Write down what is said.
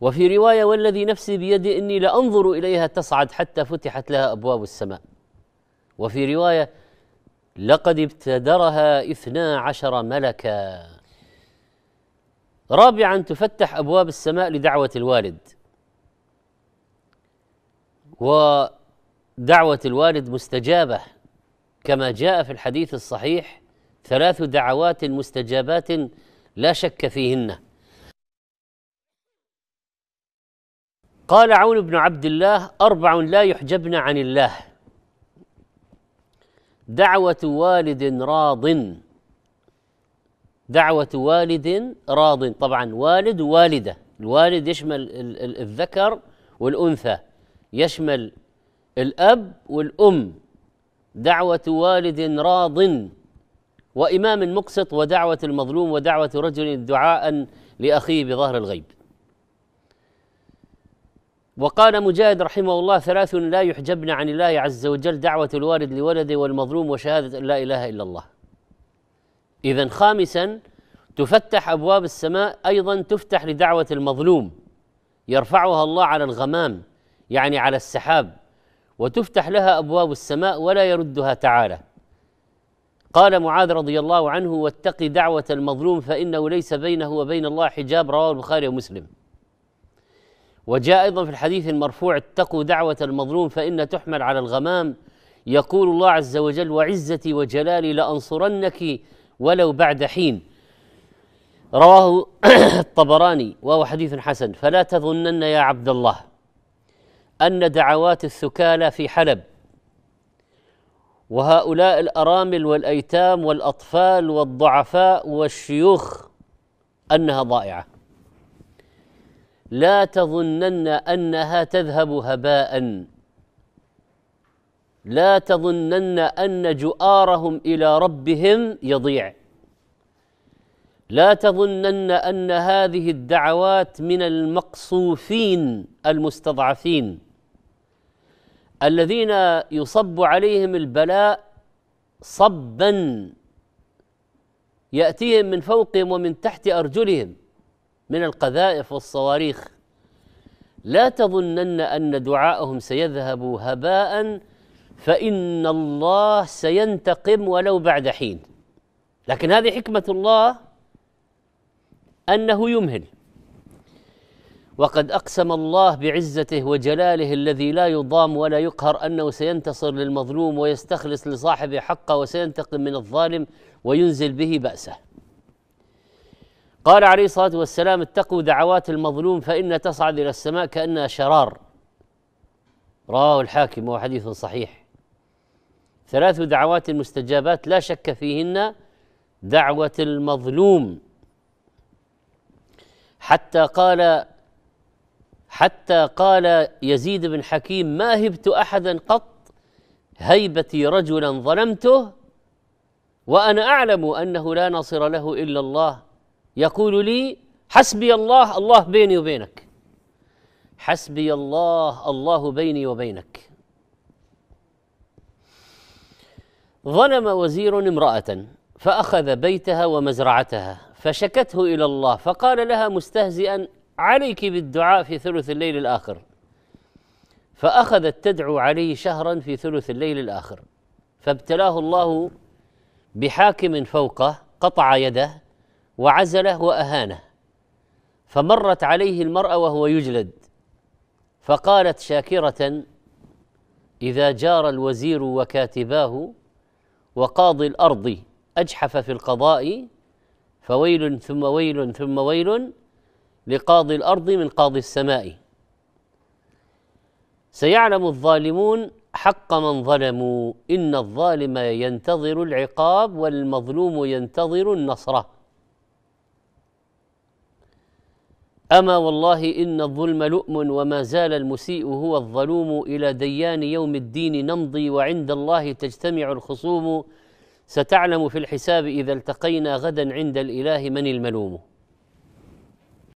وفي روايه والذي نفسي بيدي اني لانظر اليها تصعد حتى فتحت لها ابواب السماء وفي روايه لقد ابتدرها اثنا عشر ملكا رابعا تفتح ابواب السماء لدعوه الوالد ودعوه الوالد مستجابه كما جاء في الحديث الصحيح ثلاث دعوات مستجابات لا شك فيهن قال عون بن عبد الله أربع لا يحجبن عن الله دعوة والد راض دعوة والد راض طبعا والد والدة الوالد يشمل الذكر والأنثى يشمل الأب والأم دعوة والد راض وإمام مقسط ودعوة المظلوم ودعوة رجل دعاء لأخيه بظهر الغيب وقال مجاهد رحمه الله ثلاث لا يحجبن عن الله عز وجل دعوة الوالد لولده والمظلوم وشهادة أن لا إله إلا الله إذا خامسا تفتح أبواب السماء أيضا تفتح لدعوة المظلوم يرفعها الله على الغمام يعني على السحاب وتفتح لها أبواب السماء ولا يردها تعالى قال معاذ رضي الله عنه واتق دعوة المظلوم فإنه ليس بينه وبين الله حجاب رواه البخاري ومسلم وجاء أيضا في الحديث المرفوع اتقوا دعوة المظلوم فإن تحمل على الغمام يقول الله عز وجل وعزتي وجلالي لأنصرنك ولو بعد حين رواه الطبراني وهو حديث حسن فلا تظنن يا عبد الله أن دعوات الثكالى في حلب وهؤلاء الأرامل والأيتام والأطفال والضعفاء والشيوخ أنها ضائعة لا تظنن انها تذهب هباء لا تظنن ان جؤارهم الى ربهم يضيع لا تظنن ان هذه الدعوات من المقصوفين المستضعفين الذين يصب عليهم البلاء صبا ياتيهم من فوقهم ومن تحت ارجلهم من القذائف والصواريخ لا تظنن ان دعاءهم سيذهب هباء فان الله سينتقم ولو بعد حين لكن هذه حكمه الله انه يمهل وقد اقسم الله بعزته وجلاله الذي لا يضام ولا يقهر انه سينتصر للمظلوم ويستخلص لصاحبه حقه وسينتقم من الظالم وينزل به باسه قال عليه الصلاة والسلام اتقوا دعوات المظلوم فإن تصعد إلى السماء كأنها شرار رواه الحاكم وهو حديث صحيح ثلاث دعوات مستجابات لا شك فيهن دعوة المظلوم حتى قال حتى قال يزيد بن حكيم ما هبت أحدا قط هيبتي رجلا ظلمته وأنا أعلم أنه لا نصر له إلا الله يقول لي حسبي الله الله بيني وبينك حسبي الله الله بيني وبينك ظلم وزير امراه فاخذ بيتها ومزرعتها فشكته الى الله فقال لها مستهزئا عليك بالدعاء في ثلث الليل الاخر فاخذت تدعو عليه شهرا في ثلث الليل الاخر فابتلاه الله بحاكم فوقه قطع يده وعزله واهانه فمرت عليه المراه وهو يجلد فقالت شاكره اذا جار الوزير وكاتباه وقاضي الارض اجحف في القضاء فويل ثم ويل ثم ويل لقاضي الارض من قاضي السماء سيعلم الظالمون حق من ظلموا ان الظالم ينتظر العقاب والمظلوم ينتظر النصره اما والله ان الظلم لؤم وما زال المسيء هو الظلوم الى ديان يوم الدين نمضي وعند الله تجتمع الخصوم ستعلم في الحساب اذا التقينا غدا عند الاله من الملوم